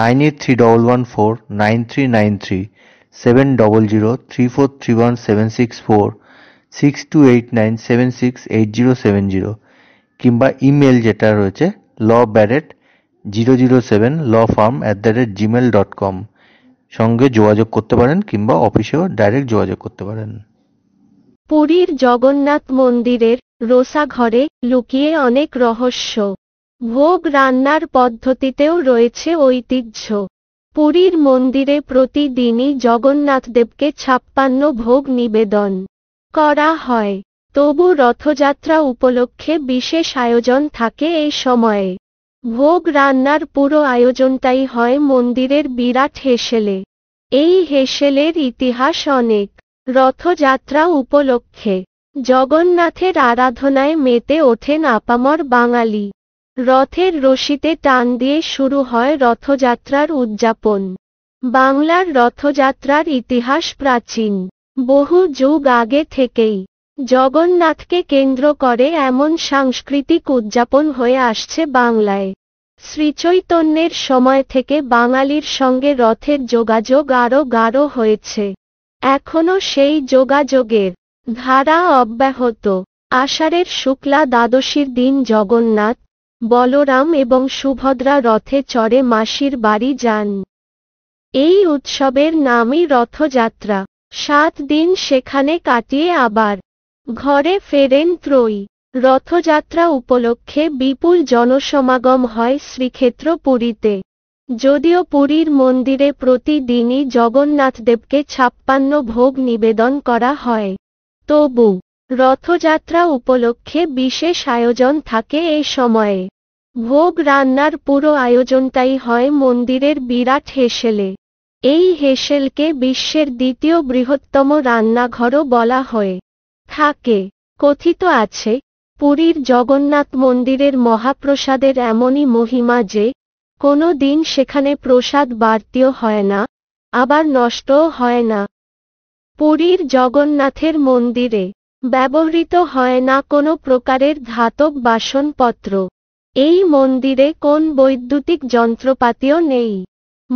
nine eight three double one four nine three nine three seven double zero three four three one seven six four six two eight nine seven six eight zero seven zero কিংবা email যেটা রয়েছে law Barrett zero zero seven law firm at the rate Gmail dot com সঙ্গে যোগাযোগ করতে পারেন কিংবা অফিসেও direct যোগাযোগ করতে পারেন পুরীর জগন্নাথ মন্দিরের রোসাঘরে লুকিয়ে অনেক রহস্য ভোগ রান্নার পদ্ধতিতেও রয়েছে ঐতিহ্য পুরীর মন্দিরে প্রতিদিনই জগন্নাথদেবকে ছাপ্পান্ন ভোগ নিবেদন করা হয় তবু রথযাত্রা উপলক্ষে বিশেষ আয়োজন থাকে এই সময়ে ভোগ রান্নার পুরো আয়োজনটাই হয় মন্দিরের বিরাট হেসেলে এই হেসেলের ইতিহাস অনেক রথযাত্রা উপলক্ষে জগন্নাথের আরাধনায় মেতে ওঠেন আপামর বাঙালি রথের রশিতে টান দিয়ে শুরু হয় রথযাত্রার উদযাপন বাংলার রথযাত্রার ইতিহাস প্রাচীন বহু যুগ আগে থেকেই জগন্নাথকে কেন্দ্র করে এমন সাংস্কৃতিক উদযাপন হয়ে আসছে বাংলায় শ্রীচৈতন্যের সময় থেকে বাঙালির সঙ্গে রথের যোগাযোগ আরও গাঢ় হয়েছে এখনও সেই যোগাযোগের ধারা অব্যাহত আষাঢ়ের শুক্লা দ্বাদশীর দিন জগন্নাথ বলরাম এবং সুভদ্রা রথে চড়ে মাসির বাড়ি যান এই উৎসবের নামই রথযাত্রা সাত দিন সেখানে কাটিয়ে আবার ঘরে ফেরেন ত্রয়ী রথযাত্রা উপলক্ষে বিপুল জনসমাগম হয় শ্রীক্ষেত্র পুরীতে যদিও পুরীর মন্দিরে প্রতিদিনই জগন্নাথদেবকে ছাপ্পান্ন ভোগ নিবেদন করা হয় তবু রথযাত্রা উপলক্ষে বিশেষ আয়োজন থাকে এ সময়ে ভোগ রান্নার পুরো আয়োজনটাই হয় মন্দিরের বিরাট হেসেলে এই হেসেলকে বিশ্বের দ্বিতীয় বৃহত্তম রান্নাঘরও বলা হয়ে থাকে কথিত আছে পুরীর জগন্নাথ মন্দিরের মহাপ্রসাদের এমনই মহিমা যে কোনো দিন সেখানে প্রসাদ বাড়তিও হয় না আবার নষ্টও হয় না পুরীর জগন্নাথের মন্দিরে ব্যবহৃত হয় না কোনো প্রকারের ধাতব বাসনপত্র এই মন্দিরে কোন বৈদ্যুতিক যন্ত্রপাতিও নেই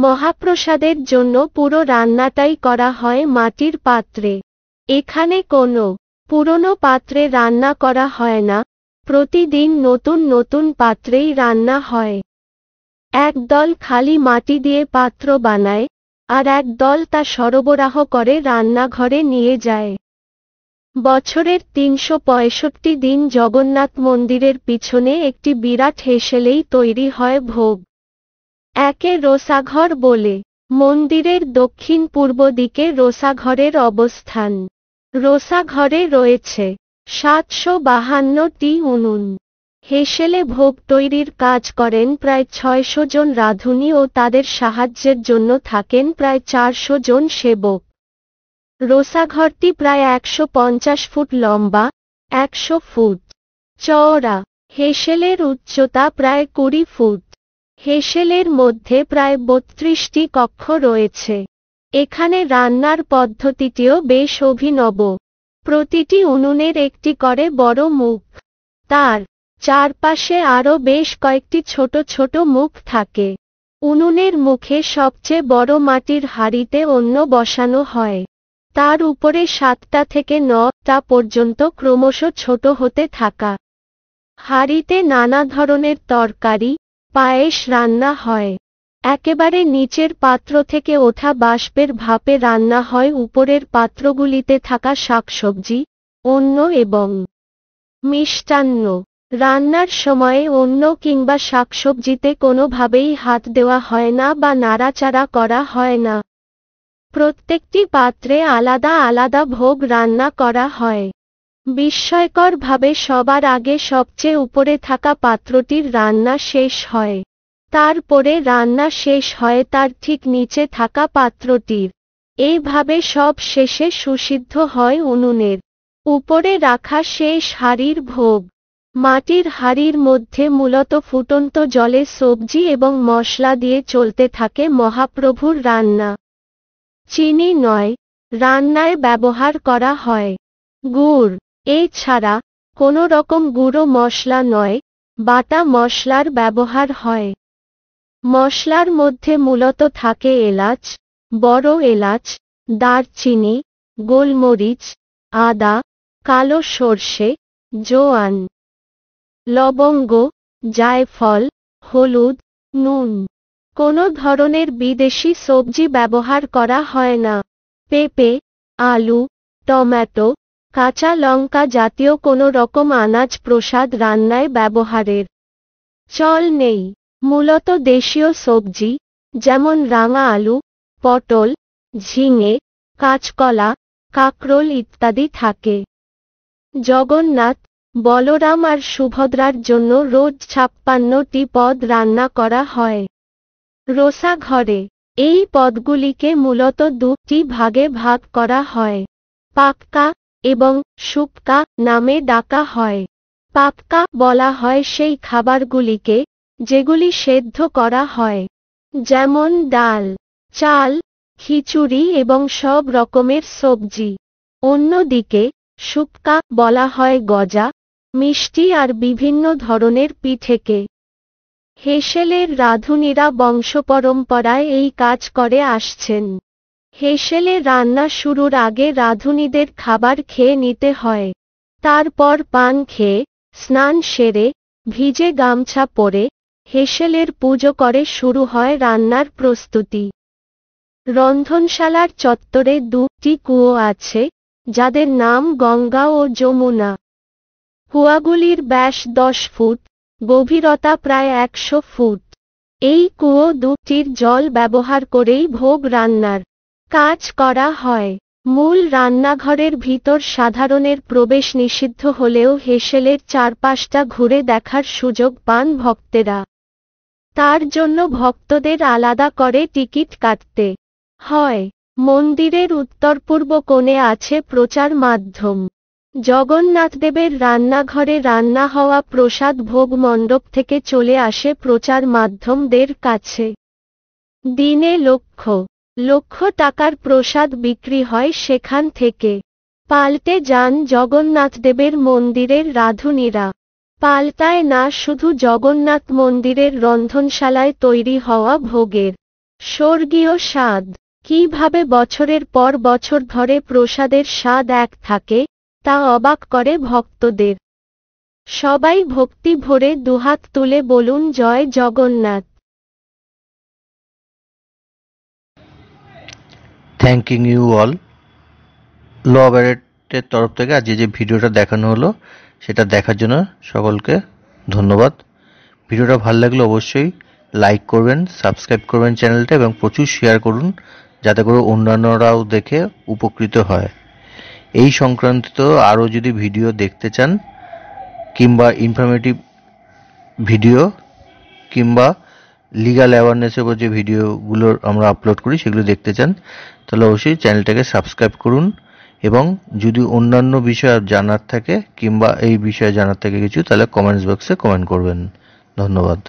মহাপ্রসাদের জন্য পুরো রান্নাটাই করা হয় মাটির পাত্রে এখানে কোনো পুরনো পাত্রে রান্না করা হয় না প্রতিদিন নতুন নতুন পাত্রেই রান্না হয় একদল খালি মাটি দিয়ে পাত্র বানায় আর একদল তা সরবরাহ করে রান্নাঘরে নিয়ে যায় বছরের তিনশো দিন জগন্নাথ মন্দিরের পিছনে একটি বিরাট হেসেলেই তৈরি হয় ভোগ একে রোসাঘর বলে মন্দিরের দক্ষিণ পূর্ব দিকে রোসাঘরের অবস্থান রোসাঘরে রয়েছে সাতশো বাহান্নটি উনুন হেসেলে ভোগ তৈরির কাজ করেন প্রায় ছয়শো জন রাঁধুনি ও তাদের সাহায্যের জন্য থাকেন প্রায় চারশো জন সেবক রোসাঘরটি প্রায় একশো পঞ্চাশ ফুট লম্বা একশো ফুট চওড়া হেসেলের উচ্চতা প্রায় কুড়ি ফুট হেসেলের মধ্যে প্রায় বত্রিশটি কক্ষ রয়েছে এখানে রান্নার পদ্ধতিটিও বেশ অভিনব প্রতিটি উনুনের একটি করে বড় মুখ তার চারপাশে আরও বেশ কয়েকটি ছোট ছোট মুখ থাকে উনুনের মুখে সবচেয়ে বড় মাটির হাড়িতে অন্য বসানো হয় তার উপরে সাতটা থেকে নটা পর্যন্ত ক্রমশ ছোট হতে থাকা হাড়িতে নানা ধরনের তরকারি পায়েস রান্না হয় একেবারে নিচের পাত্র থেকে ওঠা বাষ্পের ভাপে রান্না হয় উপরের পাত্রগুলিতে থাকা শাকসবজি অন্য এবং মিষ্টান্ন রান্নার সময়ে অন্য কিংবা শাকসবজিতে কোনোভাবেই হাত দেওয়া হয় না বা নাড়াচাড়া করা হয় না প্রত্যেকটি পাত্রে আলাদা আলাদা ভোগ রান্না করা হয় বিস্ময়করভাবে সবার আগে সবচেয়ে উপরে থাকা পাত্রটির রান্না শেষ হয় তারপরে রান্না শেষ হয় তার ঠিক নিচে থাকা পাত্রটির এইভাবে সব শেষে সুসিদ্ধ হয় উনুনের উপরে রাখা শেষ হাড়ির ভোগ মাটির হাড়ির মধ্যে মূলত ফুটন্ত জলে সবজি এবং মশলা দিয়ে চলতে থাকে মহাপ্রভুর রান্না চিনি নয় রান্নায় ব্যবহার করা হয় গুড় এছাড়া কোনো রকম গুঁড়ো মশলা নয় বাটা মশলার ব্যবহার হয় মশলার মধ্যে মূলত থাকে এলাচ বড় এলাচ দারচিনি গোলমরিচ আদা কালো সর্ষে জোয়ান লবঙ্গ জায়ফল হলুদ নুন কোনো ধরনের বিদেশি সবজি ব্যবহার করা হয় না পেঁপে আলু টমেটো কাঁচা লঙ্কা জাতীয় কোনো রকম আনাজ প্রসাদ রান্নায় ব্যবহারের চল নেই মূলত দেশীয় সবজি যেমন রাঙা আলু পটল ঝিঙে কাঁচকলা কাকরোল ইত্যাদি থাকে জগন্নাথ বলরাম আর সুভদ্রার জন্য রোজ ছাপ্পান্নটি পদ রান্না করা হয় রোসাঘরে এই পদগুলিকে মূলত দুটি ভাগে ভাগ করা হয় পাক্কা এবং সুপকা নামে ডাকা হয় পাক্কা বলা হয় সেই খাবারগুলিকে যেগুলি সেদ্ধ করা হয় যেমন ডাল চাল খিচুড়ি এবং সব রকমের সবজি অন্যদিকে সুপকা বলা হয় গজা মিষ্টি আর বিভিন্ন ধরনের পিঠেকে হেসেলের রাঁধুনিরা বংশপরম্পরায় এই কাজ করে আসছেন হেসেলে রান্না শুরুর আগে রাঁধুনিদের খাবার খেয়ে নিতে হয় তারপর পান খেয়ে স্নান সেরে ভিজে গামছা পরে হেসেলের পুজো করে শুরু হয় রান্নার প্রস্তুতি রন্ধনশালার চত্বরে দুটি কুয়ো আছে যাদের নাম গঙ্গা ও যমুনা কুয়াগুলির ব্যাস দশ ফুট গভীরতা প্রায় একশো ফুট এই কুয়ো দুটির জল ব্যবহার করেই ভোগ রান্নার কাজ করা হয় মূল রান্নাঘরের ভিতর সাধারণের প্রবেশ নিষিদ্ধ হলেও হেসেলের চারপাশটা ঘুরে দেখার সুযোগ পান ভক্তেরা তার জন্য ভক্তদের আলাদা করে টিকিট কাটতে হয় মন্দিরের উত্তর পূর্ব কোণে আছে প্রচার মাধ্যম জগন্নাথদেবের রান্নাঘরে রান্না হওয়া প্রসাদ ভোগ মণ্ডপ থেকে চলে আসে প্রচার মাধ্যমদের কাছে দিনে লক্ষ লক্ষ টাকার প্রসাদ বিক্রি হয় সেখান থেকে পাল্টে যান জগন্নাথদেবের মন্দিরের রাধুনীরা পাল্টায় না শুধু জগন্নাথ মন্দিরের রন্ধনশালায় তৈরি হওয়া ভোগের স্বর্গীয় স্বাদ কিভাবে বছরের পর বছর ধরে প্রসাদের স্বাদ এক থাকে তা অবাক করে ভক্তদের সবাই ভক্তি ভরে দুহাত তুলে বলুন জয় Jagannath thanking you all law তরফ থেকে আজ যে ভিডিওটা দেখানো হলো সেটা দেখার জন্য সকলকে ধন্যবাদ ভিডিওটা ভালো লাগলে অবশ্যই লাইক করবেন সাবস্ক্রাইব করবেন চ্যানেলটা এবং প্রচুর শেয়ার করুন যাতে করে অন্যান্যরাও দেখে উপকৃত হয় এই সংক্রান্ত আরও যদি ভিডিও দেখতে চান কিংবা ইনফরমেটিভ ভিডিও কিংবা লিগাল অ্যাওয়ারনেসের উপর যে ভিডিওগুলো আমরা আপলোড করি সেগুলো দেখতে চান তাহলে অবশ্যই চ্যানেলটাকে সাবস্ক্রাইব করুন এবং যদি অন্যান্য বিষয় জানার থাকে কিংবা এই বিষয়ে জানার থাকে কিছু তাহলে কমেন্টস বক্সে কমেন্ট করবেন ধন্যবাদ